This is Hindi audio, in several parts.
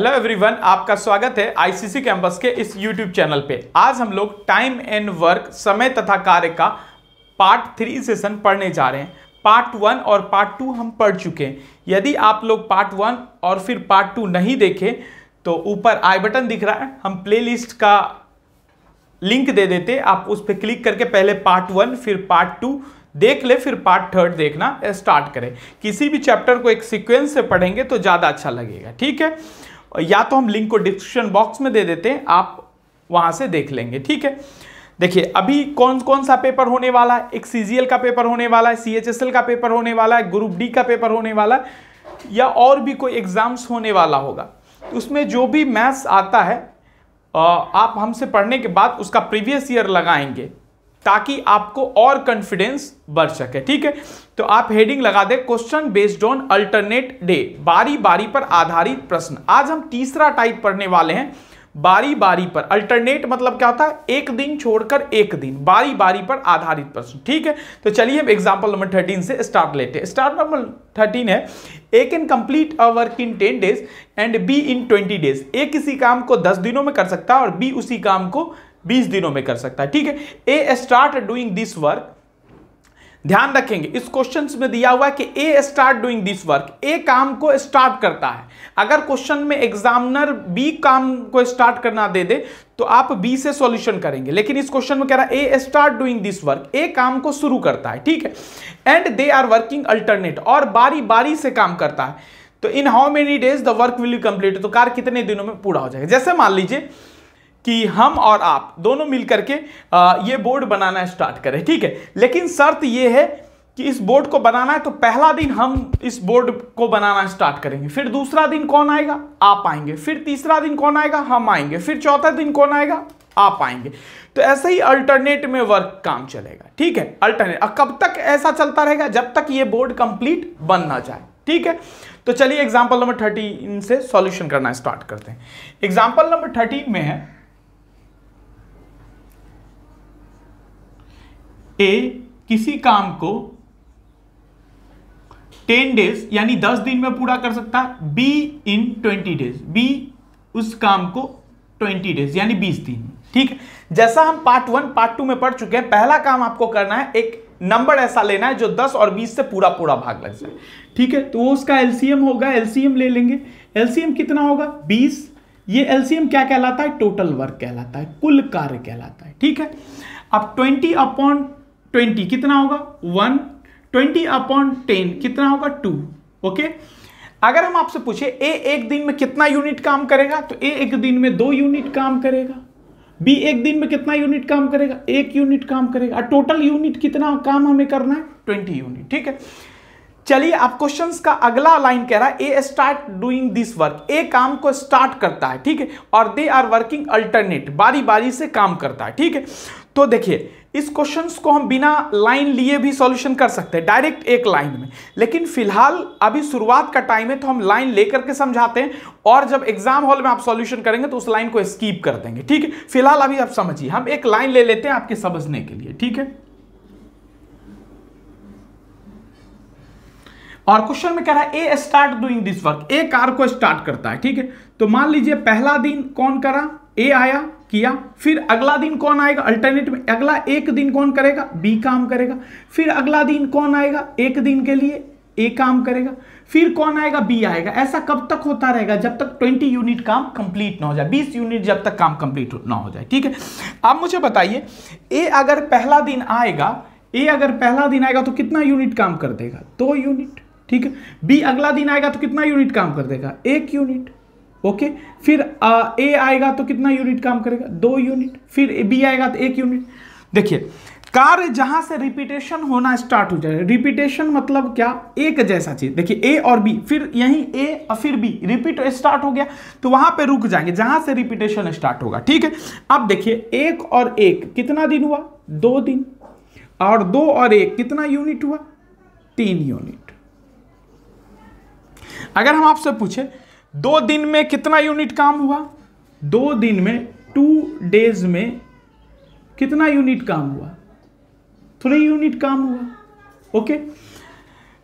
हेलो एवरीवन आपका स्वागत है आईसीसी कैंपस के इस यूट्यूब चैनल पे आज हम लोग टाइम एंड वर्क समय तथा कार्य का पार्ट थ्री सेशन पढ़ने जा रहे हैं पार्ट वन और पार्ट टू हम पढ़ चुके हैं यदि आप लोग पार्ट वन और फिर पार्ट टू नहीं देखें तो ऊपर आई बटन दिख रहा है हम प्लेलिस्ट का लिंक दे देते आप उस पर क्लिक करके पहले पार्ट वन फिर पार्ट टू देख ले फिर पार्ट थर्ड देखना स्टार्ट करें किसी भी चैप्टर को एक सिक्वेंस से पढ़ेंगे तो ज़्यादा अच्छा लगेगा ठीक है या तो हम लिंक को डिस्क्रिप्शन बॉक्स में दे देते हैं आप वहां से देख लेंगे ठीक है देखिए अभी कौन कौन सा पेपर होने वाला है एक सी का पेपर होने वाला है सी का पेपर होने वाला है ग्रुप डी का पेपर होने वाला है या और भी कोई एग्ज़ाम्स होने वाला होगा उसमें जो भी मैथ्स आता है आप हमसे पढ़ने के बाद उसका प्रीवियस ईयर लगाएंगे ताकि आपको और कॉन्फिडेंस बढ़ सके ठीक है तो आप हेडिंग लगा दें question based on alternate day बारी बारी पर आधारित प्रश्न आज हम तीसरा टाइप पढ़ने वाले हैं बारी बारी पर अल्टरनेट मतलब क्या होता है एक दिन छोड़कर एक दिन बारी बारी पर आधारित प्रश्न ठीक है तो चलिए हम एग्जाम्पल नंबर थर्टीन से स्टार्ट लेते हैं स्टार्ट नंबर थर्टीन है A can complete a work in ten days and B in twenty days A किसी काम को दस दिनों में कर सकता है और बी उसी काम को बीस दिनों में कर सकता है ठीक है A start doing this work ध्यान रखेंगे इस क्वेश्चन में दिया हुआ है कि A start doing this work A काम को स्टार्ट करता है अगर क्वेश्चन में एग्जामिनर बी काम को स्टार्ट करना दे दे तो आप बी से सॉल्यूशन करेंगे लेकिन इस क्वेश्चन में कह रहा है A start doing this work A काम को शुरू करता है ठीक है and they are working alternate और बारी बारी से काम करता है तो in how many days the work will you complete तो कार कितने दिनों में पूरा हो जाएगा जैसे मान लीजिए कि हम और आप दोनों मिलकर के ये बोर्ड बनाना स्टार्ट करें ठीक है लेकिन शर्त ये है कि इस बोर्ड को बनाना है तो पहला दिन हम इस बोर्ड को बनाना स्टार्ट करेंगे फिर दूसरा दिन कौन आएगा आप आएंगे फिर तीसरा दिन कौन आएगा हम आएंगे फिर चौथा दिन कौन आएगा आप आएंगे तो ऐसे ही अल्टरनेट में वर्क काम चलेगा ठीक है अल्टरनेट अब कब तक ऐसा चलता रहेगा जब तक ये बोर्ड कंप्लीट बन ना जाए ठीक है तो चलिए एग्जाम्पल नंबर थर्टीन से सॉल्यूशन करना स्टार्ट करते हैं एग्जाम्पल नंबर थर्टीन में है ए किसी काम को टेन डेज यानी दस दिन में पूरा कर सकता है B in twenty days B उस काम को ट्वेंटी डेज यानी बीस दिन ठीक है जैसा हम पार्ट वन पार्ट टू में पढ़ चुके हैं पहला काम आपको करना है एक नंबर ऐसा लेना है जो 10 और 20 से पूरा पूरा भाग लग जाए ठीक है तो वो उसका एलसीएम होगा एलसीएम ले लेंगे एलसीएम कितना होगा 20 ये एलसीएम क्या कहलाता है टोटल वर्क कहलाता है कुल कार्य कहलाता है ठीक है अब 20 अपॉन ट्वेंटी कितना होगा वन ट्वेंटी अपॉन टेन कितना होगा टू ओके अगर हम आपसे पूछे ए एक दिन में कितना यूनिट काम करेगा तो ए एक दिन में दो यूनिट काम करेगा बी एक दिन में कितना यूनिट काम करेगा एक यूनिट काम करेगा टोटल यूनिट कितना काम हमें करना है ट्वेंटी यूनिट ठीक है चलिए आप क्वेश्चन का अगला लाइन कह रहा है A start doing this work A काम को स्टार्ट करता है ठीक है और दे आर वर्किंग अल्टरनेट बारी बारी से काम करता है ठीक है तो देखिए इस क्वेश्चन को हम बिना लाइन लिए भी सॉल्यूशन कर सकते हैं डायरेक्ट एक लाइन में लेकिन फिलहाल अभी शुरुआत का टाइम है तो हम लाइन लेकर के समझाते हैं और जब एग्जाम हॉल में आप सॉल्यूशन करेंगे तो उस लाइन को स्कीप कर देंगे ठीक है फिलहाल अभी आप समझिए हम एक लाइन ले लेते हैं आपके समझने के लिए ठीक है और क्वेश्चन में कह रहा है A start doing this work A कार को स्टार्ट करता है ठीक है तो मान लीजिए पहला दिन कौन करा ए आया किया फिर अगला दिन कौन आएगा अल्टरनेट में अगला एक दिन कौन करेगा बी काम करेगा फिर अगला दिन कौन आएगा एक दिन के लिए ए काम करेगा फिर कौन आएगा बी आएगा ऐसा कब तक होता रहेगा जब तक 20 यूनिट काम कंप्लीट ना हो जाए 20 यूनिट जब तक काम कंप्लीट ना हो जाए ठीक है आप मुझे बताइए ए अगर पहला दिन आएगा ए अगर पहला दिन आएगा तो कितना यूनिट काम कर देगा दो यूनिट ठीक है बी अगला दिन आएगा तो कितना यूनिट काम कर देगा एक यूनिट ओके फिर ए आएगा तो कितना यूनिट काम करेगा दो यूनिट फिर बी आएगा तो एक यूनिट देखिए कार्य जहां से रिपीटेशन होना स्टार्ट हो जाए रिपीटेशन मतलब क्या एक जैसा चीज देखिए ए और बी फिर यही ए और फिर बी रिपीट स्टार्ट हो गया तो वहां पे रुक जाएंगे जहां से रिपीटेशन स्टार्ट होगा ठीक है अब देखिए एक और एक कितना दिन हुआ दो दिन और दो और एक कितना यूनिट हुआ तीन यूनिट अगर हम आपसे पूछे दो दिन में कितना यूनिट काम हुआ दो दिन में टू डेज में कितना यूनिट काम हुआ थ्री यूनिट काम हुआ ओके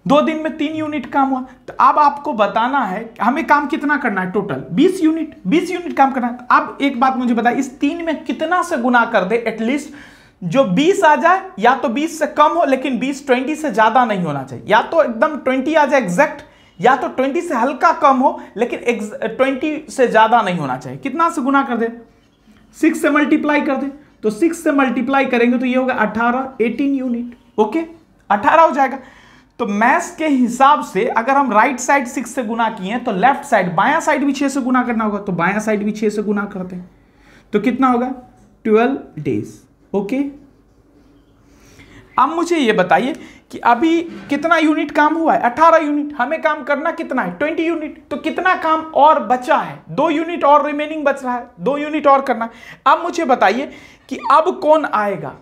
दो दिन में तीन यूनिट काम हुआ तो अब आपको बताना है हमें काम कितना करना है टोटल बीस यूनिट बीस यूनिट काम करना है अब एक बात मुझे बताए इस तीन में कितना से गुना कर दे एटलीस्ट जो 20 आ जाए या तो 20 से कम हो लेकिन 20 20 से ज्यादा नहीं होना चाहिए या तो एकदम 20 आ जाए एग्जैक्ट या तो 20 से हल्का कम हो लेकिन 20 से ज़्यादा नहीं होना चाहिए कितना से गुना कर दे सिक्स से मल्टीप्लाई कर दे तो सिक्स से मल्टीप्लाई करेंगे तो ये होगा अठारह 18 यूनिट ओके 18 हो जाएगा तो मैथ्स के हिसाब से अगर हम राइट साइड सिक्स से गुना किए तो लेफ्ट साइड बाया साइड भी छह से गुना करना होगा तो बाया साइड भी छह से गुना करते हैं तो कितना होगा ट्वेल्व डेज ओके अब मुझे ये बताइए कि अभी कितना यूनिट काम हुआ है 18 यूनिट हमें काम करना कितना है 20 यूनिट तो कितना काम और बचा है दो यूनिट और रिमेनिंग बच रहा है दो यूनिट और करना अब मुझे बताइए कि अब कौन आएगा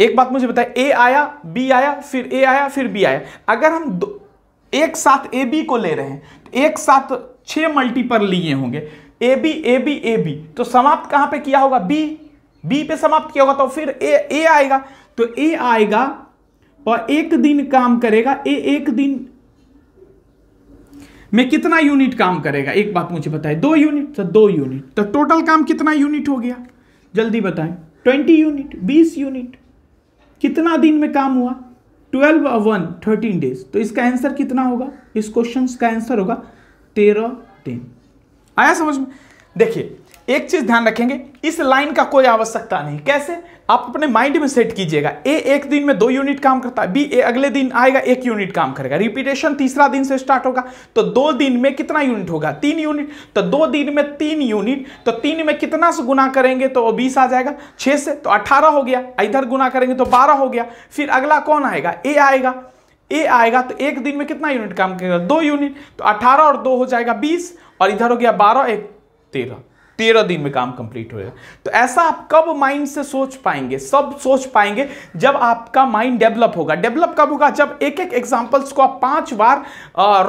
एक बात मुझे बताए ए आया बी आया फिर ए आया फिर बी आया अगर हम दो, एक साथ ए बी को ले रहे हैं तो एक साथ छ मल्टीपल लिए होंगे A B A B A B तो समाप्त कहां पे किया होगा बी बी पे समाप्त किया होगा तो फिर ए ए आएगा तो ए आएगा और एक दिन काम करेगा ए एक दिन में कितना यूनिट काम करेगा एक बात मुझे बताए दो यूनिट तो दो यूनिट तो टोटल काम कितना यूनिट हो गया जल्दी बताएं ट्वेंटी यूनिट बीस यूनिट कितना दिन में काम हुआ ट्वेल्व और वन थर्टीन डेज तो इसका आंसर कितना होगा इस क्वेश्चन का आंसर होगा तेरह दिन आया समझ में देखिए एक चीज ध्यान रखेंगे इस लाइन का कोई आवश्यकता नहीं कैसे आप अपने माइंड में सेट कीजिएगा ए एक दिन में दो यूनिट काम करता है बी ए अगले दिन आएगा एक यूनिट काम करेगा रिपीटेशन तीसरा दिन से स्टार्ट होगा तो दो दिन में कितना यूनिट होगा तीन यूनिट तो दो दिन में तीन यूनिट तो तीन में कितना से गुना करेंगे तो बीस आ जाएगा छः से तो अट्ठारह हो गया इधर गुना करेंगे तो बारह हो गया फिर अगला कौन आएगा ए आएगा ए आएगा तो एक दिन में कितना यूनिट काम करेगा दो यूनिट तो अट्ठारह और दो हो जाएगा बीस और इधर हो गया बारह एक तेरह तेरह दिन में काम कंप्लीट होएगा तो ऐसा आप कब माइंड से सोच पाएंगे सब सोच पाएंगे जब आपका माइंड डेवलप होगा डेवलप कब होगा जब एक एक एग्जाम्पल्स को आप पांच बार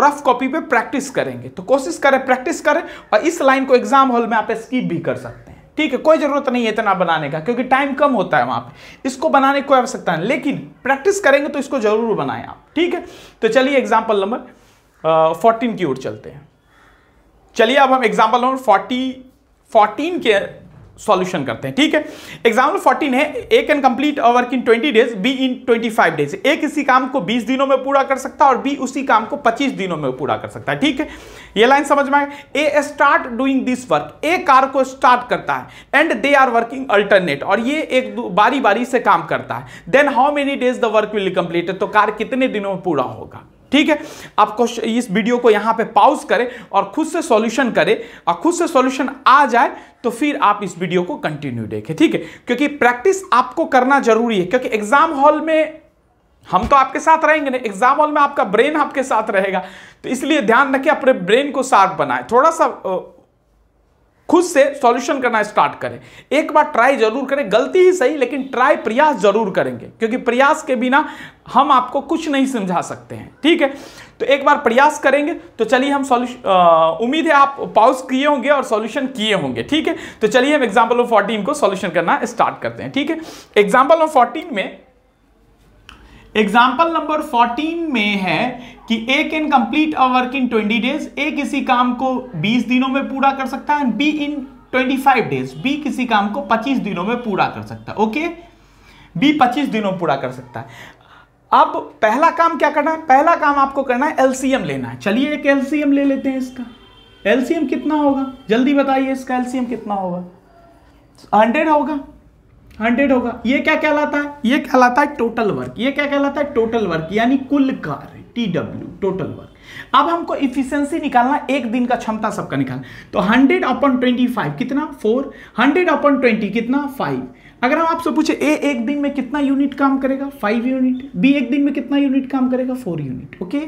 रफ कॉपी पे प्रैक्टिस करेंगे तो कोशिश करें प्रैक्टिस करें और इस लाइन को एग्जाम हॉल में आप स्कीप भी कर सकते हैं ठीक है कोई जरूरत नहीं है इतना बनाने का क्योंकि टाइम कम होता है वहां पे इसको बनाने की कोई आवश्यकता नहीं लेकिन प्रैक्टिस करेंगे तो इसको जरूर बनाएं आप ठीक है तो चलिए एग्जाम्पल नंबर फोर्टीन की ओर चलते हैं चलिए अब हम एग्जाम्पल नंबर फोर्टी 14 के सॉल्यूशन करते हैं ठीक है एग्जाम्पल 14 है A can complete work in 20 days B in 25 days A किसी काम को 20 दिनों में पूरा कर सकता है और बी उसी काम को 25 दिनों में पूरा कर सकता है ठीक है ये लाइन समझ में आए A start doing this work A कार को स्टार्ट करता है and they are working alternate और ये एक बारी बारी से काम करता है then how many days the work will complete तो कार कितने दिनों में पूरा होगा ठीक है आप क्वेश्चन इस वीडियो को यहाँ पे पाउज करें और खुद से सॉल्यूशन करें और खुद से सॉल्यूशन आ जाए तो फिर आप इस वीडियो को कंटिन्यू देखें ठीक है क्योंकि प्रैक्टिस आपको करना जरूरी है क्योंकि एग्जाम हॉल में हम तो आपके साथ रहेंगे ना एग्जाम हॉल में आपका ब्रेन आपके साथ रहेगा तो इसलिए ध्यान रखें अपने ब्रेन को शार्प बनाए थोड़ा सा खुद से सॉल्यूशन करना स्टार्ट करें एक बार ट्राई जरूर करें गलती ही सही लेकिन ट्राई प्रयास जरूर करेंगे क्योंकि प्रयास के बिना हम आपको कुछ नहीं समझा सकते हैं ठीक है तो एक बार प्रयास करेंगे तो चलिए हम सॉल्यूशन उम्मीद है आप पॉज किए होंगे और सॉल्यूशन किए होंगे ठीक है तो चलिए हम एग्जाम्पल ऑफ फोर्टीन को सॉल्यूशन करना स्टार्ट करते हैं ठीक है एग्जाम्पल ऑफ फोर्टीन में एग्जाम्पल नंबर 14 में है कि A can complete a work in 20 days A किसी काम को 20 दिनों में पूरा कर सकता है बी इन 25 डेज बी किसी काम को 25 दिनों में पूरा कर सकता है ओके बी 25 दिनों में पूरा कर सकता है अब पहला काम क्या करना है पहला काम आपको करना है एलसीएम लेना है चलिए एक एलसीएम ले लेते हैं इसका एलसीएम कितना होगा जल्दी बताइए इसका एलसीएम कितना होगा हंड्रेड होगा हंड्रेड होगा ये क्या कहलाता है ये कहलाता है टोटल वर्क ये क्या कहलाता है टोटल वर्क यानी कुल कार्य टी डब्ल्यू टोटल वर्क अब हमको इफिशियंसी निकालना एक दिन का क्षमता सबका निकालना तो हंड्रेड अपॉन फाइव कितना फोर हंड्रेड अपॉन ट्वेंटी कितना फाइव अगर हम आपसे पूछे ए एक दिन में कितना यूनिट काम करेगा फाइव यूनिट बी एक दिन में कितना यूनिट काम करेगा फोर यूनिट ओके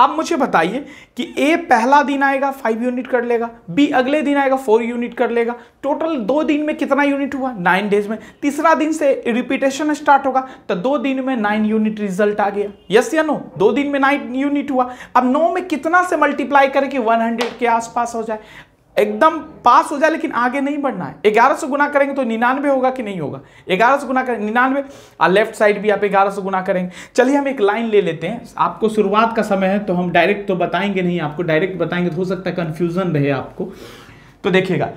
अब मुझे बताइए कि ए पहला दिन आएगा फाइव यूनिट कर लेगा बी अगले दिन आएगा फोर यूनिट कर लेगा टोटल दो दिन में कितना यूनिट हुआ नाइन डेज में तीसरा दिन से रिपीटेशन स्टार्ट होगा तो दो दिन में नाइन यूनिट रिजल्ट आ गया यस या नो दो दिन में नाइन यूनिट हुआ अब नौ में कितना से मल्टीप्लाई करके वन के आसपास हो जाए एकदम पास हो जाए लेकिन आगे नहीं बढ़ना है ग्यारह सौ गुना करेंगे तो निन्यानवे होगा कि नहीं होगा ग्यारह सौ गुना करें निन्यानवे और लेफ्ट साइड भी आप ग्यारह सौ गुना करेंगे चलिए हम एक लाइन ले लेते हैं आपको शुरुआत का समय है तो हम डायरेक्ट तो बताएंगे नहीं आपको डायरेक्ट बताएंगे तो हो सकता है कन्फ्यूजन रहे आपको तो देखिएगा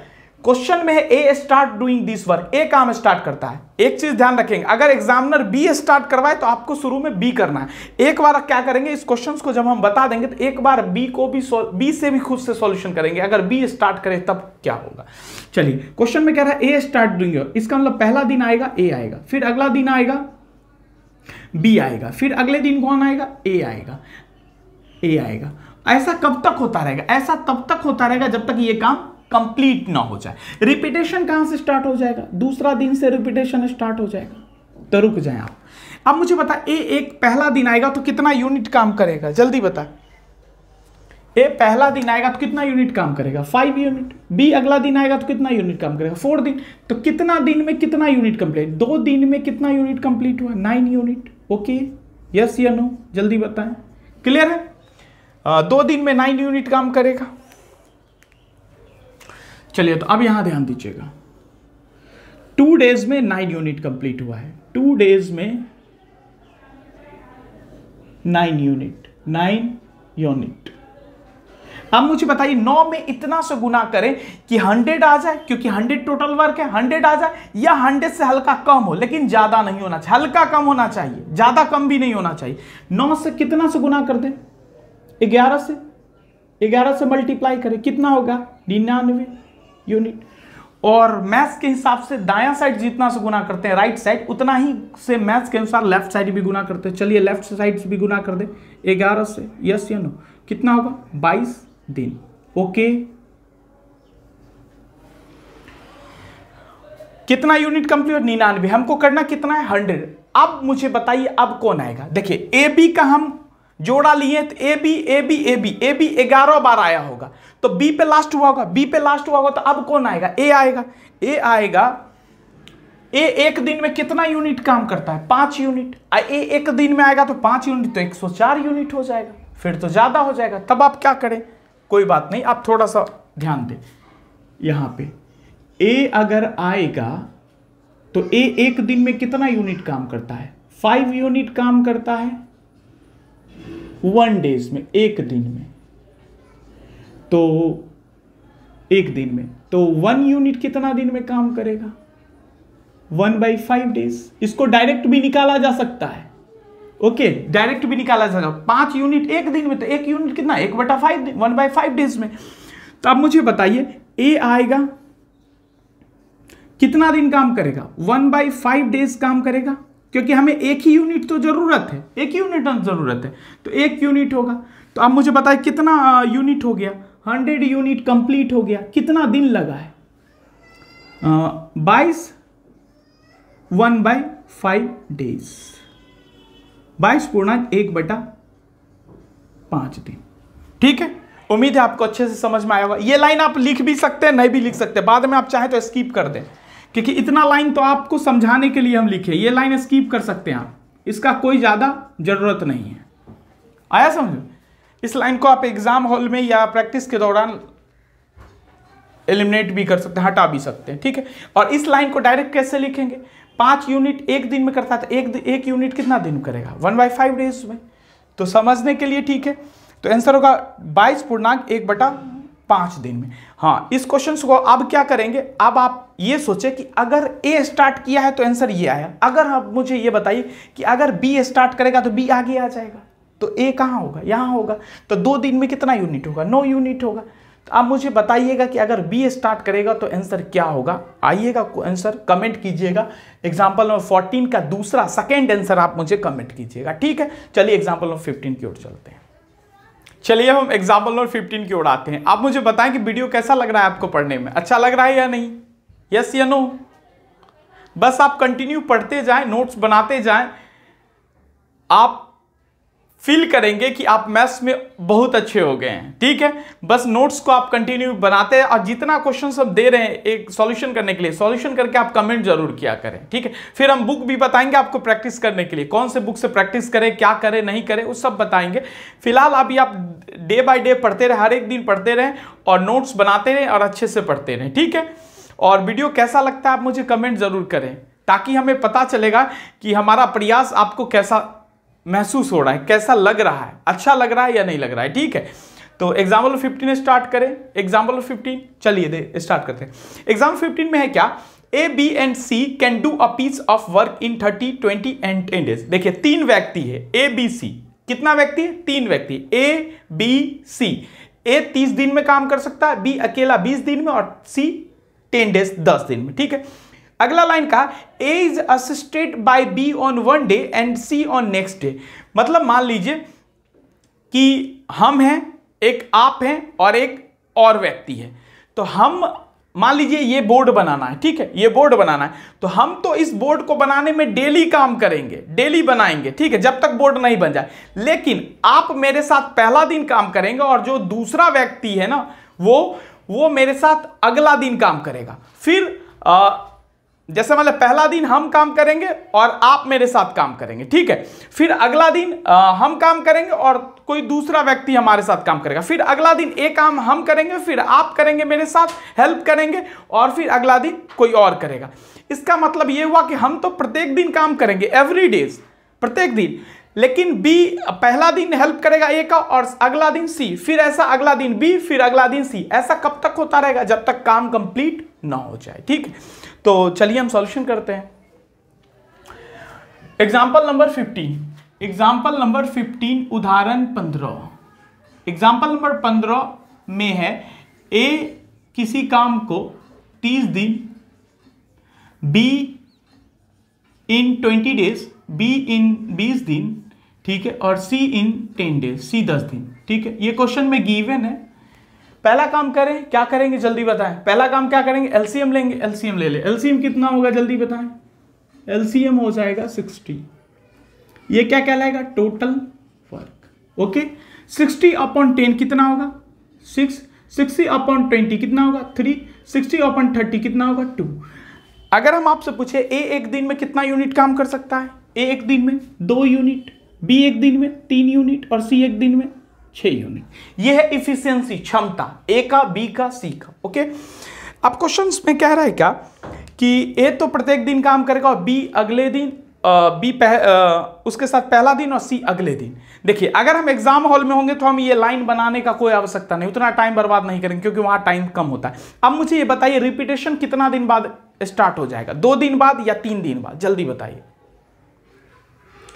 क्वेश्चन में है A start doing this work A काम स्टार्ट करता है एक चीज ध्यान रखेंगे अगर एग्जामिनर बी स्टार्ट करवाए तो आपको शुरू में बी करना है एक बार क्या करेंगे इस क्वेश्चन को जब हम बता देंगे तो एक बार बी को भी बी से भी खुद से सॉल्यूशन करेंगे अगर बी स्टार्ट करे तब क्या होगा चलिए क्वेश्चन में कह रहा है ए स्टार्ट डूइंग इसका मतलब पहला दिन आएगा ए आएगा फिर अगला दिन आएगा बी आएगा फिर अगले दिन कौन आएगा ए आएगा ए आएगा ऐसा कब तक होता रहेगा ऐसा तब तक होता रहेगा जब तक ये काम कंप्लीट ना हो जाए रिपीटेशन कहां से स्टार्ट हो जाएगा दूसरा दिन से रिपीटेशन स्टार्ट हो जाएगा तो रुक जाए आप अब मुझे बता ए एक पहला दिन आएगा तो कितना यूनिट काम करेगा जल्दी बता ए पहला दिन आएगा तो कितना यूनिट काम करेगा फाइव यूनिट बी अगला दिन आएगा तो कितना यूनिट काम करेगा फोर दिन तो कितना दिन में कितना यूनिट कंप्लीट दो दिन में कितना यूनिट कंप्लीट हुआ नाइन यूनिट ओके यस या नो जल्दी बताएं क्लियर है आ, दो दिन में नाइन यूनिट काम करेगा चलिए तो अब यहां ध्यान दीजिएगा टू डेज में नाइन यूनिट कंप्लीट हुआ है टू डेज में नाइन यूनिट नाइन यूनिट अब मुझे बताइए नौ में इतना से गुना करें कि हंड्रेड आ जाए क्योंकि हंड्रेड टोटल वर्क है हंड्रेड आ जाए या हंड्रेड से हल्का कम हो लेकिन ज्यादा नहीं होना चाहिए हल्का कम होना चाहिए ज्यादा कम भी नहीं होना चाहिए नौ से कितना से गुना कर दे ग्यारह से ग्यारह से मल्टीप्लाई करें कितना होगा निन्यानवे यूनिट और मैथ्स के हिसाब से दायां साइड जितना से गुना करते हैं राइट साइड उतना ही से मैथ्स के अनुसार लेफ्ट साइड भी गुना करते हैं चलिए लेफ्ट साइड भी गुना कर दे ग्यारह से यस या नो कितना होगा बाईस दिन ओके कितना यूनिट कंप्लीट निन्यानवे हमको करना कितना है हंड्रेड अब मुझे बताइए अब कौन आएगा देखिए ए बी का हम जोड़ा लिए तो A B A B A B A B ग्यारह बार आया होगा तो बी पे लास्ट हुआ होगा बी पे लास्ट हुआ होगा तो अब कौन आएगा ए आएगा ए आएगा ए एक दिन में कितना यूनिट काम करता है पांच यूनिट ए एक दिन में आएगा तो पांच यूनिट तो एक सौ चार यूनिट हो जाएगा फिर तो ज़्यादा हो जाएगा तब आप क्या करें कोई बात नहीं आप थोड़ा सा ध्यान दें यहां पे ए अगर आएगा तो ए एक दिन में कितना यूनिट काम करता है फाइव यूनिट काम करता है वन डेज में एक दिन में तो एक दिन में तो वन यूनिट कितना दिन में काम करेगा वन बाई फाइव डेज इसको डायरेक्ट भी निकाला जा सकता है ओके डायरेक्ट भी निकाला जा सकता पांच यूनिट एक दिन में तो एक यूनिट कितना एक बटा five one by five days में तो आप मुझे बताइए ए आएगा कितना दिन काम करेगा वन बाई फाइव डेज काम करेगा क्योंकि हमें एक ही यूनिट तो ज़रूरत है एक यूनिट ज़रूरत है तो एक यूनिट होगा तो आप मुझे बताए कितना यूनिट हो गया हंड्रेड यूनिट कंप्लीट हो गया कितना दिन लगा है बाईस वन बाई फाइव डेज बाईस पूर्णांक एक बटा पांच दिन ठीक है उम्मीद है आपको अच्छे से समझ में आया होगा ये लाइन आप लिख भी सकते हैं नहीं भी लिख सकते बाद में आप चाहें तो स्किप कर दें क्योंकि इतना लाइन तो आपको समझाने के लिए हम लिखे ये लाइन स्कीप कर सकते हैं आप इसका कोई ज़्यादा ज़रूरत नहीं है आया समझ इस लाइन को आप एग्ज़ाम हॉल में या प्रैक्टिस के दौरान एलिमिनेट भी कर सकते हैं हटा भी सकते हैं ठीक है और इस लाइन को डायरेक्ट कैसे लिखेंगे पांच यूनिट एक दिन में करता था एक एक यूनिट कितना दिन करेगा वन बाई फाइव डेज में तो समझने के लिए ठीक है तो आंसर होगा बाईस पूर्णांक एक बटा पाँच दिन में हाँ इस क्वेश्चन को अब क्या करेंगे अब आप ये सोचे कि अगर ए स्टार्ट किया है तो आंसर ये आया अगर आप मुझे ये बताइए कि अगर बी स्टार्ट करेगा तो बी आगे आ जाएगा तो ए कहाँ होगा यहाँ होगा तो दो दिन में कितना यूनिट होगा नौ यूनिट होगा तो आप मुझे बताइएगा कि अगर बी स्टार्ट करेगा तो आंसर क्या होगा आइएगा आंसर कमेंट कीजिएगा एग्जाम्पल नंबर फोर्टीन का दूसरा सेकेंड आंसर आप मुझे कमेंट कीजिएगा ठीक है चलिए एग्जाम्पल नंबर फिफ्टीन की ओर चलते हैं चलिए हम एग्जाम्पल नंबर फिफ्टीन की ओर आते हैं आप मुझे बताएं कि वीडियो कैसा लग रहा है आपको पढ़ने में अच्छा लग रहा है या नहीं यस या नो बस आप कंटिन्यू पढ़ते जाएं नोट्स बनाते जाएं आप फील करेंगे कि आप मैथ्स में बहुत अच्छे हो गए हैं ठीक है बस नोट्स को आप कंटिन्यू बनाते हैं और जितना क्वेश्चन हम दे रहे हैं एक सॉल्यूशन करने के लिए सॉल्यूशन करके आप कमेंट जरूर किया करें ठीक है फिर हम बुक भी बताएंगे आपको प्रैक्टिस करने के लिए कौन से बुक से प्रैक्टिस करें क्या करें नहीं करें वो सब बताएंगे फिलहाल अभी आप डे बाई डे पढ़ते रहें हर एक दिन पढ़ते रहें और नोट्स बनाते रहें और अच्छे से पढ़ते रहें ठीक है और वीडियो कैसा लगता है आप मुझे कमेंट जरूर करें ताकि हमें पता चलेगा कि हमारा प्रयास आपको कैसा महसूस हो रहा है कैसा लग रहा है अच्छा लग रहा है या नहीं लग रहा है ठीक है तो एग्जाम्पल फिफ्टीन स्टार्ट करें एग्जाम्पल फिफ्टीन चलिए स्टार्ट करते हैं एग्जाम फिफ्टीन में है क्या A B and C can do a piece of work in thirty twenty and ten days देखिए तीन व्यक्ति है ए बी सी कितना व्यक्ति है तीन व्यक्ति ए बी सी ए तीस दिन में काम कर सकता है बी अकेला बीस दिन में और सी टेन डेज दस दिन में ठीक है अगला लाइन कहा A is assisted by B on one day and C on next day मतलब मान लीजिए कि हम हैं एक आप हैं और एक और व्यक्ति है तो हम मान लीजिए ये बोर्ड बनाना है ठीक है ये बोर्ड बनाना है तो हम तो इस बोर्ड को बनाने में डेली काम करेंगे डेली बनाएंगे ठीक है जब तक बोर्ड नहीं बन जाए लेकिन आप मेरे साथ पहला दिन काम करेंगे और जो दूसरा व्यक्ति है ना वो वो मेरे साथ अगला दिन काम करेगा फिर आ, जैसे मतलब पहला दिन हम काम करेंगे और आप मेरे साथ काम करेंगे ठीक है फिर अगला दिन आ, हम काम करेंगे और कोई दूसरा व्यक्ति हमारे साथ काम करेगा फिर अगला दिन एक काम हम करेंगे फिर आप करेंगे मेरे साथ हेल्प करेंगे और फिर अगला दिन कोई और करेगा इसका मतलब ये हुआ कि हम तो प्रत्येक दिन काम करेंगे एवरी डेज प्रत्येक दिन लेकिन बी पहला दिन हेल्प करेगा ए का और अगला दिन सी फिर ऐसा अगला दिन बी फिर अगला दिन सी ऐसा कब तक होता रहेगा जब तक काम कंप्लीट ना हो जाए ठीक है तो चलिए हम सॉल्यूशन करते हैं example number fifteen example number fifteen उदाहरण पंद्रह एग्जाम्पल नंबर पंद्रह में है ए किसी काम को तीस दिन B in twenty days B in बीस दिन ठीक है और सी इन टेन डेज सी दस दिन ठीक है ये क्वेश्चन में गिवन है पहला काम करें क्या करेंगे जल्दी बताएं पहला काम क्या करेंगे एलसीएम लेंगे एलसीएम ले ले एलसीएम कितना होगा जल्दी बताएं एलसीएम हो जाएगा सिक्सटी ये क्या कहलाएगा total work okay sixty upon ten कितना होगा सिक्स सिक्सटी अपॉन ट्वेंटी कितना होगा थ्री सिक्सटी अपॉन थर्टी कितना होगा टू अगर हम आपसे पूछे ए एक दिन में कितना यूनिट काम कर सकता है ए एक दिन में दो यूनिट बी एक दिन में तीन यूनिट और सी एक दिन में छः यूनिट ये है इफिशियंसी क्षमता ए का बी का सी का ओके अब क्वेश्चन में कह रहा है क्या कि ए तो प्रत्येक दिन काम करेगा और बी अगले दिन बी पह, उसके साथ पहला दिन और सी अगले दिन देखिए अगर हम एग्जाम हॉल में होंगे तो हम ये लाइन बनाने का कोई आवश्यकता नहीं उतना टाइम बर्बाद नहीं करेंगे क्योंकि वहां टाइम कम होता है अब मुझे ये बताइए रिपीटेशन कितना दिन बाद स्टार्ट हो जाएगा दो दिन बाद या तीन दिन बाद जल्दी बताइए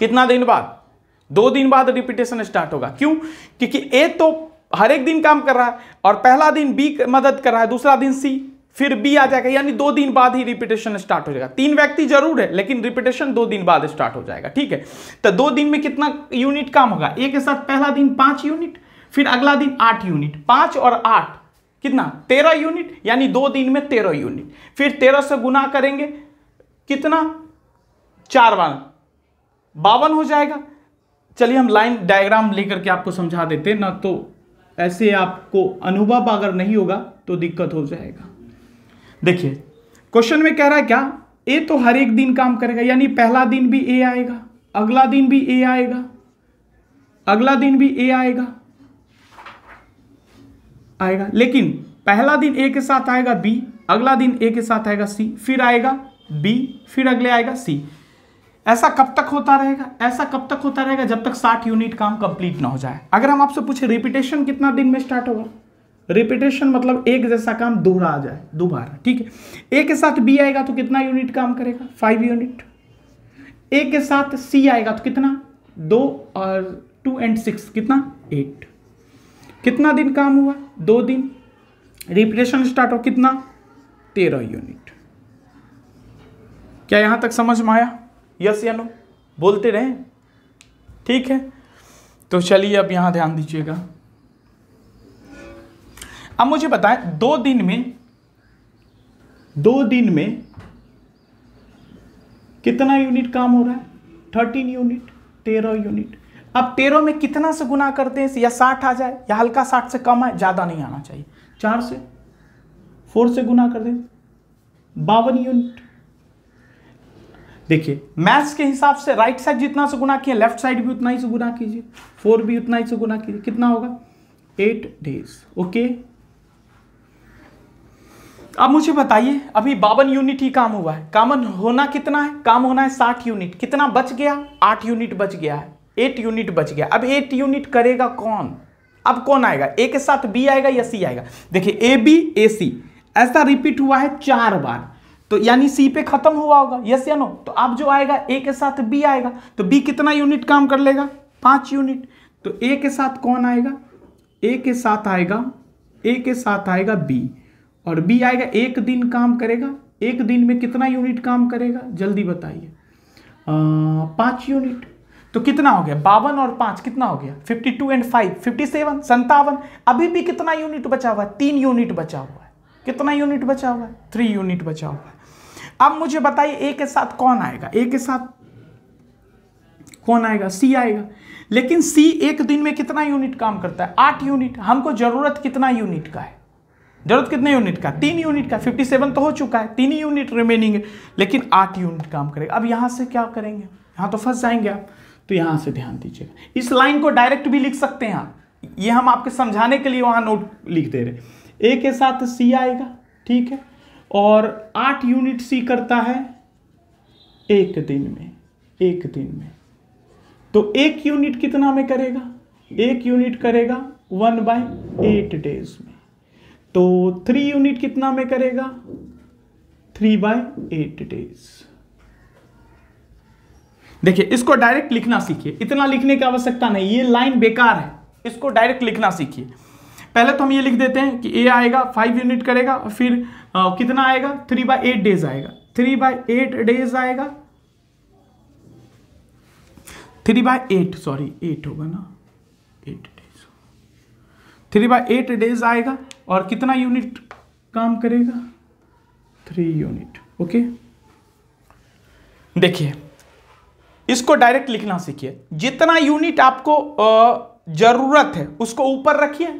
कितना दिन बाद दो दिन बाद रिपीटेशन स्टार्ट होगा क्यों क्योंकि ए तो हर एक दिन काम कर रहा है और पहला दिन बी मदद कर रहा है दूसरा दिन सी फिर बी आ जाएगा यानी दो दिन बाद ही रिपीटेशन स्टार्ट हो जाएगा तीन व्यक्ति जरूर है लेकिन रिपीटेशन दो दिन बाद स्टार्ट हो जाएगा ठीक है तो दो दिन में कितना यूनिट काम होगा ए के साथ पहला दिन पांच यूनिट फिर अगला दिन आठ यूनिट पांच और आठ कितना तेरह यूनिट यानी दो दिन में तेरह यूनिट फिर तेरह से गुना करेंगे कितना चार बार बावन हो जाएगा चलिए हम लाइन डायग्राम लेकर के आपको समझा देते ना तो ऐसे आपको अनुभव अगर नहीं होगा तो दिक्कत हो जाएगा देखिए क्वेश्चन में कह रहा है क्या ए तो हर एक दिन काम करेगा यानी पहला दिन भी ए आएगा अगला दिन भी ए आएगा अगला दिन भी ए आएगा आएगा लेकिन पहला दिन ए के साथ आएगा बी अगला दिन ए के साथ आएगा सी फिर आएगा बी फिर अगले आएगा सी ऐसा कब तक होता रहेगा ऐसा कब तक होता रहेगा जब तक 60 यूनिट काम कंप्लीट ना हो जाए अगर हम आपसे पूछे रिपीटेशन कितना दिन में स्टार्ट होगा रिपीटेशन मतलब एक जैसा काम दोहरा आ जाए दोबारा ठीक है ए के साथ बी आएगा तो कितना यूनिट काम करेगा फाइव यूनिट ए के साथ सी आएगा तो कितना दो और टू एंड सिक्स कितना एट कितना दिन काम हुआ दो दिन रिपीटेशन स्टार्ट हो कितना तेरह यूनिट क्या यहां तक समझ में आया यस या नो बोलते रहें ठीक है तो चलिए अब यहां ध्यान दीजिएगा अब मुझे बताएं दो दिन में दो दिन में कितना यूनिट काम हो रहा है थर्टीन यूनिट तेरह यूनिट अब तेरह में कितना से गुना करते हैं या साठ आ जाए या हल्का साठ से कम है ज़्यादा नहीं आना चाहिए चार से फोर से गुना कर दें बावन यूनिट देखिए मैथ्स के हिसाब से राइट साइड जितना से गुना किया लेफ्ट साइड भी उतना ही से गुना कीजिए फोर भी उतना ही से गुना कीजिए कितना होगा एट डेज ओके अब मुझे बताइए अभी बावन यूनिट ही काम हुआ है कामन होना कितना है काम होना है साठ यूनिट कितना बच गया आठ यूनिट बच गया है एट यूनिट बच गया अब एट यूनिट करेगा कौन अब कौन आएगा ए के साथ बी आएगा या सी आएगा देखिए ए बी ए सी ऐसा रिपीट हुआ है चार बार तो यानी सी पे खत्म हुआ होगा यस या नो तो अब जो आएगा ए के साथ बी आएगा तो बी कितना यूनिट काम कर लेगा पांच यूनिट तो ए के साथ कौन आएगा ए के साथ आएगा ए के साथ आएगा बी और बी आएगा एक दिन काम करेगा एक दिन में कितना यूनिट काम करेगा जल्दी बताइए पांच यूनिट तो कितना हो गया बावन और पांच कितना हो गया fifty two and five fifty seven संतावन अभी भी कितना यूनिट बचा हुआ तीन यूनिट बचा हुआ कितना यूनिट बचा हुआ है थ्री यूनिट बचा हुआ है अब मुझे बताइए ए के साथ कौन आएगा ए के साथ कौन आएगा सी आएगा लेकिन सी एक दिन में कितना यूनिट काम करता है आठ यूनिट हमको जरूरत कितना यूनिट का है जरूरत कितने यूनिट का तीन यूनिट का फिफ्टी सेवन तो हो चुका है तीन ही यूनिट रिमेनिंग है लेकिन आठ यूनिट काम करेगा अब यहां से क्या करेंगे यहां तो फंस जाएंगे आप तो यहां से ध्यान दीजिएगा इस लाइन को डायरेक्ट भी लिख सकते हैं आप ये हम आपके समझाने के लिए वहां नोट लिख दे रहे ए के साथ सी आएगा ठीक है और आठ यूनिट सी करता है एक दिन में एक दिन में तो एक यूनिट कितना में करेगा एक यूनिट करेगा वन बाई एट डेज में तो थ्री यूनिट कितना में करेगा थ्री बाय एट डेज देखिए इसको डायरेक्ट लिखना सीखिए इतना लिखने की आवश्यकता नहीं ये लाइन बेकार है इसको डायरेक्ट लिखना सीखिए पहले तो हम ये लिख देते हैं कि ए आएगा फाइव यूनिट करेगा फिर आ, कितना आएगा थ्री बाई एट डेज आएगा थ्री बाई एट डेज आएगा three by eight sorry eight होगा ना eight days three by eight days आएगा और कितना यूनिट काम करेगा थ्री यूनिट ओके देखिए इसको डायरेक्ट लिखना सीखिए जितना यूनिट आपको जरूरत है उसको ऊपर रखिए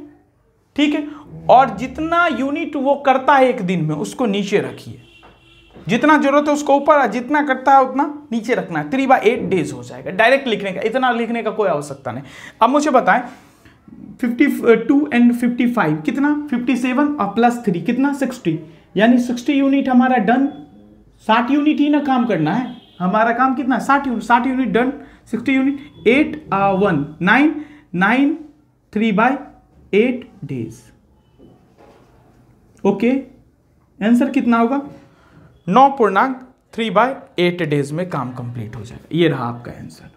ठीक है और जितना यूनिट वो करता है एक दिन में उसको नीचे रखिए जितना जरूरत है उसको ऊपर और जितना करता है उतना नीचे रखना है थ्री बाई एट डेज हो जाएगा डायरेक्ट लिखने का इतना लिखने का कोई आवश्यकता नहीं अब मुझे बताएं fifty two and fifty five कितना फिफ्टी सेवन और प्लस थ्री कितना सिक्सटी यानी सिक्सटी यूनिट हमारा डन साठ यूनिट ही ना काम करना है हमारा काम कितना साठ यूनिट साठ unit done sixty unit eight one nine nine three by eight days okay answer कितना होगा नौ पूर्णांक थ्री बाय एट डेज में काम कंप्लीट हो जाएगा ये रहा आपका आंसर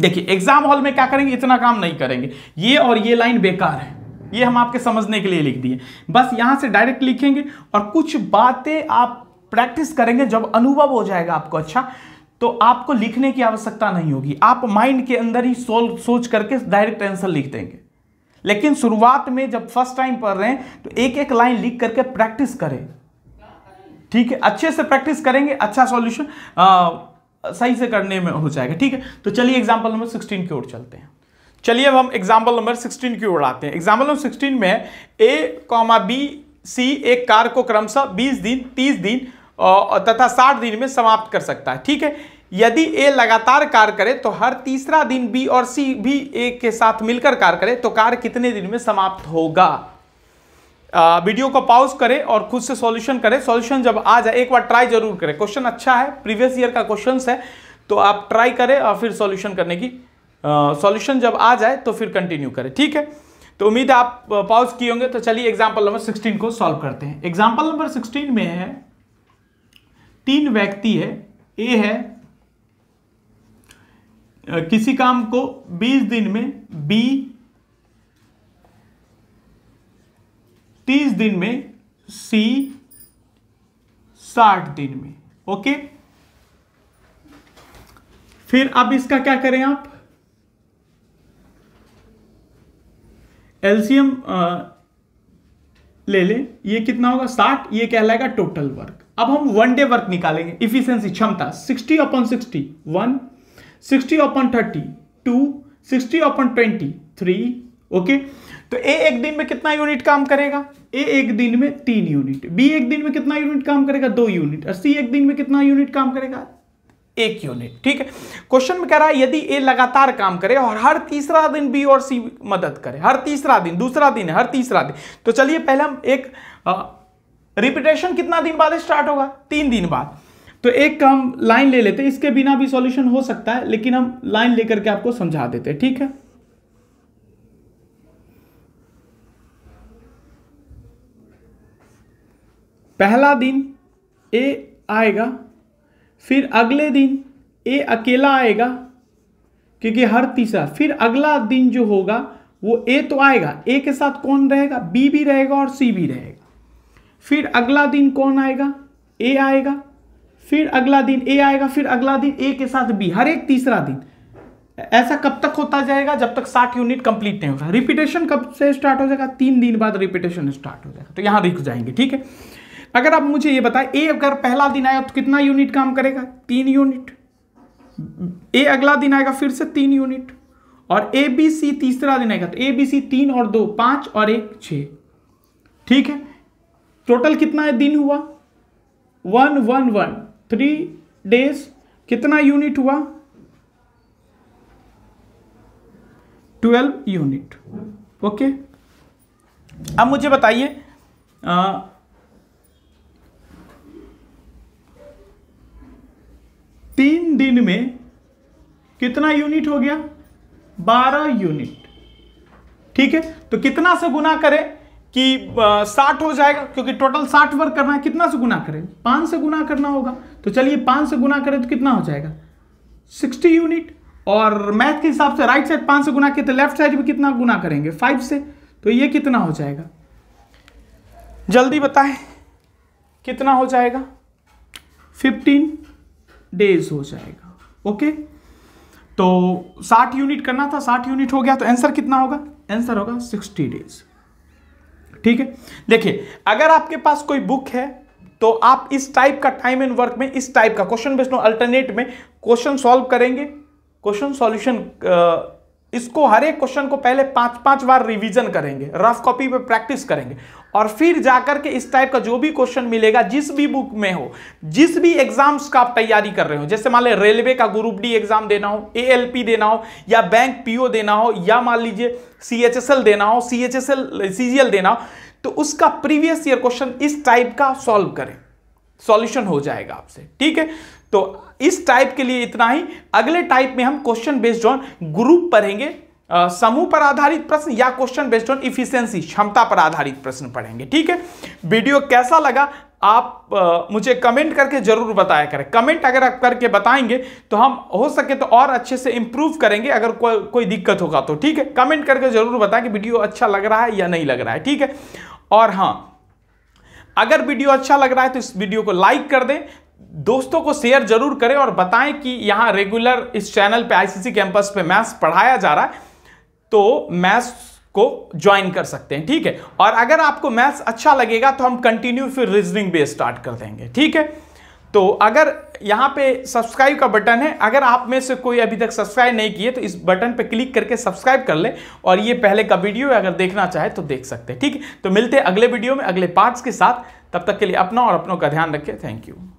देखिए एग्जाम हॉल में क्या करेंगे इतना काम नहीं करेंगे ये और ये लाइन बेकार है ये हम आपके समझने के लिए लिख दिए बस यहां से डायरेक्ट लिखेंगे और कुछ बातें आप प्रैक्टिस करेंगे जब अनुभव हो जाएगा आपको अच्छा तो आपको लिखने की आवश्यकता नहीं होगी आप माइंड के अंदर ही सोच करके डायरेक्ट आंसर लिख देंगे लेकिन शुरुआत में जब फर्स्ट टाइम पढ़ रहे हैं तो एक एक लाइन लिख करके प्रैक्टिस करें ठीक है अच्छे से प्रैक्टिस करेंगे अच्छा सॉल्यूशन सही से करने में हो जाएगा ठीक है तो चलिए एग्जाम्पल नंबर सिक्सटीन की ओर चलते हैं चलिए अब हम एग्जाम्पल नंबर सिक्सटीन की ओर आते हैं एग्जाम्पल नंबर सिक्सटीन में ए कॉमा बी सी एक कार को क्रमशः बीस दिन तीस दिन तथा साठ दिन में समाप्त कर सकता है ठीक है यदि ए लगातार कार्य करे तो हर तीसरा दिन बी और सी भी ए के साथ मिलकर कार्य करे तो कार्य कितने दिन में समाप्त होगा आ, वीडियो को पॉज करें और खुद से सॉल्यूशन करें सॉल्यूशन जब आ जाए एक बार ट्राई जरूर करें क्वेश्चन अच्छा है प्रीवियस ईयर का क्वेश्चन है तो आप ट्राई करें और फिर सॉल्यूशन करने की सॉल्यूशन जब आ जाए तो फिर कंटिन्यू करें ठीक है तो उम्मीद है आप पॉज किए होंगे तो चलिए एग्जाम्पल नंबर सिक्सटीन को सॉल्व करते हैं एग्जाम्पल नंबर सिक्सटीन में है तीन व्यक्ति है ए है किसी काम को 20 दिन में बी 30 दिन में सी 60 दिन में ओके फिर अब इसका क्या करें आप एलसीएम ले लें ये कितना होगा 60 ये कहलाएगा टोटल वर्क अब हम वन डे वर्क निकालेंगे इफिशियंसी क्षमता 60 upon 60 one sixty upon thirty two sixty upon twenty three okay तो ए एक दिन में कितना यूनिट काम करेगा ए एक दिन में तीन यूनिट बी एक दिन में कितना यूनिट काम करेगा दो यूनिट और सी एक दिन में कितना यूनिट काम करेगा एक यूनिट ठीक है क्वेश्चन में कह रहा है यदि ए लगातार काम करे और हर तीसरा दिन बी और सी मदद करे हर तीसरा दिन दूसरा दिन हर तीसरा दिन तो चलिए पहले हम एक रिपीटेशन कितना दिन बाद स्टार्ट होगा तीन दिन बाद तो एक काम लाइन ले लेते हैं इसके बिना भी सॉल्यूशन हो सकता है लेकिन हम लाइन लेकर के आपको समझा देते हैं ठीक है पहला दिन ए आएगा फिर अगले दिन ए अकेला आएगा क्योंकि हर तीसरा फिर अगला दिन जो होगा वो ए तो आएगा ए के साथ कौन रहेगा बी भी रहेगा और सी भी रहेगा फिर अगला दिन कौन आएगा ए आएगा फिर अगला दिन ए आएगा फिर अगला दिन ए के साथ बी हर एक तीसरा दिन ऐसा कब तक होता जाएगा जब तक साठ यूनिट कंप्लीट नहीं होगा रिपीटेशन कब से स्टार्ट हो जाएगा तीन दिन बाद रिपीटेशन स्टार्ट हो जाएगा तो यहां रिक जाएंगे ठीक है अगर आप मुझे ये बताएं ए अगर पहला दिन आया तो कितना यूनिट काम करेगा तीन यूनिट ए अगला दिन आएगा फिर से तीन यूनिट और ए बी सी तीसरा दिन आएगा तो ए बी सी तीन और दो पांच और एक छ ठीक है टोटल कितना दिन हुआ one one one three days कितना यूनिट हुआ ट्वेल्व यूनिट ओके अब मुझे बताइए तीन दिन में कितना यूनिट हो गया बारह यूनिट ठीक है तो कितना से गुना करें कि साठ हो जाएगा क्योंकि टोटल साठ वर्क करना है कितना से गुना करें पांच से गुना करना होगा तो चलिए पांच से गुना करें तो कितना हो जाएगा सिक्सटी यूनिट और मैथ के हिसाब से राइट साइड पांच से गुना किए तो लेफ्ट साइड भी कितना गुना करेंगे फाइव से तो ये कितना हो जाएगा जल्दी बताएं कितना हो जाएगा फिफ्टीन डेज हो जाएगा ओके तो साठ यूनिट करना था साठ यूनिट हो गया तो आंसर कितना होगा आंसर होगा सिक्सटी डेज ठीक है देखिए अगर आपके पास कोई बुक है तो आप इस टाइप का टाइम एंड वर्क में इस टाइप का क्वेश्चन बेस्ट अल्टरनेट में क्वेश्चन सॉल्व करेंगे क्वेश्चन सॉल्यूशन इसको हर एक क्वेश्चन को पहले पांच पांच बार रिवीजन करेंगे रफ कॉपी पे प्रैक्टिस करेंगे और फिर जाकर के इस टाइप का जो भी क्वेश्चन मिलेगा जिस भी बुक में हो जिस भी एग्जाम्स का आप तैयारी कर रहे हो जैसे मान लें रेलवे का ग्रुप डी एग्जाम देना हो ए देना हो या बैंक पीओ देना हो या मान लीजिए सी देना हो सी एच देना हो तो उसका प्रीवियस ईयर क्वेश्चन इस टाइप का सॉल्व करें सॉल्यूशन हो जाएगा आपसे ठीक है तो इस टाइप के लिए इतना ही अगले टाइप में हम क्वेश्चन बेस्ड ऑन ग्रुप पढ़ेंगे समूह पर आधारित प्रश्न या क्वेश्चन बेस्ड ऑन इफिशियंसी क्षमता पर आधारित प्रश्न पढ़ेंगे ठीक है वीडियो कैसा लगा आप आ, मुझे कमेंट करके जरूर बताया करें कमेंट अगर आप करके बताएंगे तो हम हो सके तो और अच्छे से इम्प्रूव करेंगे अगर को, कोई दिक्कत होगा तो ठीक है कमेंट करके जरूर बताएं कि वीडियो अच्छा लग रहा है या नहीं लग रहा है ठीक है और हाँ अगर वीडियो अच्छा लग रहा है तो इस वीडियो को लाइक कर दें दोस्तों को शेयर जरूर करें और बताएं कि यहाँ रेगुलर इस चैनल पर आई कैंपस पर मैथ्स पढ़ाया जा रहा है तो मैथ्स को ज्वाइन कर सकते हैं ठीक है और अगर आपको मैथ्स अच्छा लगेगा तो हम कंटिन्यू फिर रीजनिंग भी स्टार्ट कर देंगे ठीक है तो अगर यहाँ पे सब्सक्राइब का बटन है अगर आप में से कोई अभी तक सब्सक्राइब नहीं किए तो इस बटन पे क्लिक करके सब्सक्राइब कर ले और ये पहले का वीडियो है अगर देखना चाहे तो देख सकते हैं ठीक है तो मिलते हैं अगले वीडियो में अगले पार्ट्स के साथ तब तक के लिए अपना और अपनों का ध्यान रखें थैंक यू